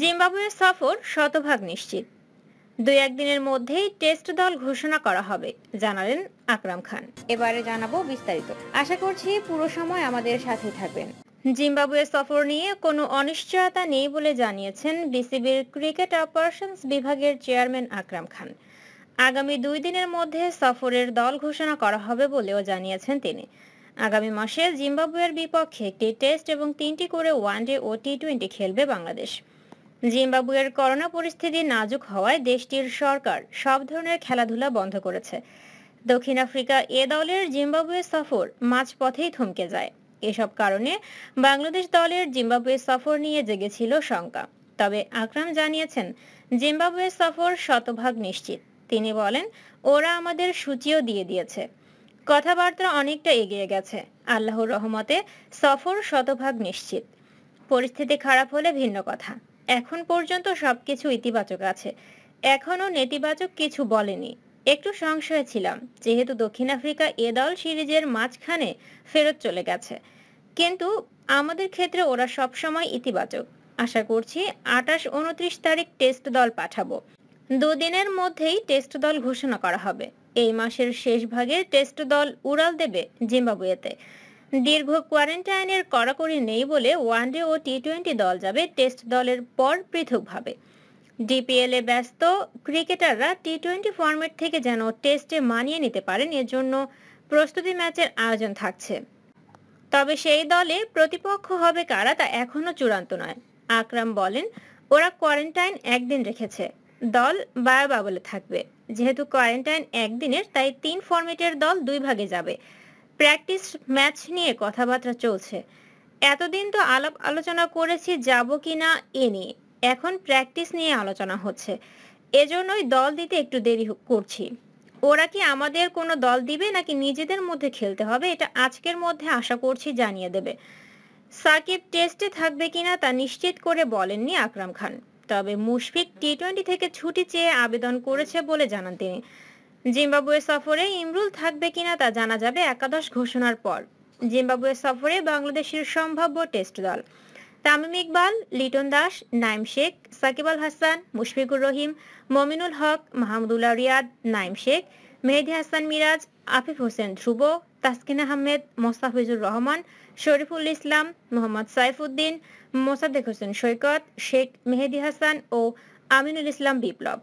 Zimbabwe সফর শতভাগ নিশ্চিত দুই একদিনের মধ্যেই টেস্ট দল ঘোষণা করা হবে জানালেন আকরাম খান এবারে জানাবো বিস্তারিত আশা করছি পুরো সময় আমাদের সাথে থাকবেন জিম্বাবুয়ে সফর নিয়ে কোনো অনিশ্চয়তা নেই বলে জানিয়েছেন বিসিবির ক্রিকেট অপারেশনস বিভাগের চেয়ারম্যান আকরাম খান আগামী দুই দিনের মধ্যে সফরের দল ঘোষণা করা হবে বলেও জানিয়েছেন তিনি আগামী মাসে জিম্বাবুয়ের বিপক্ষে একটি টেস্ট এবং তিনটি করে ওয়ানডে ও টি টোয়েন্টি খেলবে বাংলাদেশ জিম্বাবুয়ের করোনা পরিস্থিতি নাজুক হওয়ায় দেশটির সরকার সব ধরনের খেলাধুলা বন্ধ করেছে দক্ষিণ আফ্রিকা এ দলের জিম্বাবুয়ে সফর মাঝপথেই থমকে যায় এসব কারণে বাংলাদেশ দলের জিম্বাবুয়ে সফর নিয়ে জেগেছিল শঙ্কা তবে আকরাম জানিয়েছেন জিম্বাবুয়ে সফর শতভাগ নিশ্চিত তিনি বলেন ওরা আমাদের সূচিও দিয়ে দিয়েছে কথাবার্তা অনেকটা এগিয়ে গেছে আল্লাহর রহমতে সফর শতভাগ নিশ্চিত পরিস্থিতি খারাপ হলে ভিন্ন কথা এখন পর্যন্ত সবকিছু ইতিবাচক আছে এখনো নেতিবাচক কিছু বলেনি একটু সংশয়ে ছিলাম যেহেতু দক্ষিণ আফ্রিকা এ দল সিরিজের মাঝখানে ফেরত চলে গেছে কিন্তু আমাদের ক্ষেত্রে ওরা সব সময় ইতিবাচক আশা করছি আটাশ উনত্রিশ তারিখ টেস্ট দল পাঠাবো দুদিনের মধ্যেই টেস্ট দল ঘোষণা করা হবে এই মাসের শেষ ভাগে টেস্ট দল উড়াল দেবে জিম্বাবুয়েতে দীর্ঘ কোয়ারেন্টাইনের কড়াকড়ি নেই বলে ওয়ানডে ও টি টোয়েন্টি দল যাবে টেস্ট দলের পর পৃথকভাবে ডিপিএলে ব্যস্ত ক্রিকেটাররা টি টোয়েন্টি ফরম্যাট থেকে যেন টেস্টে মানিয়ে নিতে পারেন এর জন্য প্রস্তুতি ম্যাচের আয়োজন থাকছে তবে সেই দলে প্রতিপক্ষ হবে কারা তা এখনও চূড়ান্ত নয় আকরাম বলেন ওরা কোয়ারেন্টাইন একদিন রেখেছে দল বায়োবাবলে থাকবে যেহেতু কোয়ারেন্টাইন একদিনের তাই তিন ফর্মেটের দল দুই ভাগে যাবে প্র্যাকটিস ম্যাচ নিয়ে কথাবার্তা চলছে এতদিন তো আলাপ আলোচনা করেছি যাব কি না এ নিয়ে এখন প্র্যাকটিস নিয়ে আলোচনা হচ্ছে এজন্যই দল দিতে একটু দেরি করছি ওরা কি আমাদের কোনো দল দিবে নাকি নিজেদের মধ্যে খেলতে হবে এটা আজকের মধ্যে আশা করছি জানিয়ে দেবে সাকিব টেস্টে থাকবে কিনা তা নিশ্চিত করে বলেননি আকরাম খান তবে মুশফিক টি টোয়েন্টি থেকে ছুটি চেয়ে আবেদন করেছে বলে জানান তিনি জিম্বাবুয়ে সফরে ইমরুল থাকবে কিনা তা জানা যাবে একাদশ ঘোষণার পর জিম্বাবুয়ে সফরে বাংলাদেশের সম্ভাব্য টেস্ট দল তামিম ইকবাল লিটন দাস নাইম শেখ সাকিব আল হাসান মুশফিকুর রহিম মমিনুল হক মাহমুদুল্লাহ রিয়াদ নাইম শেখ মেহেদি হাসান মিরাজ আফিফ হোসেন ধ্রুব তাসকিন আহমেদ মোস্তাফিজুর রহমান শরীফুল ইসলাম মোহাম্মদ সাইফুদ্দিন মোসাদ্দেক হোসেন সৈকত শেখ মেহেদি হাসান ও আমিনুল ইসলাম বিপ্লব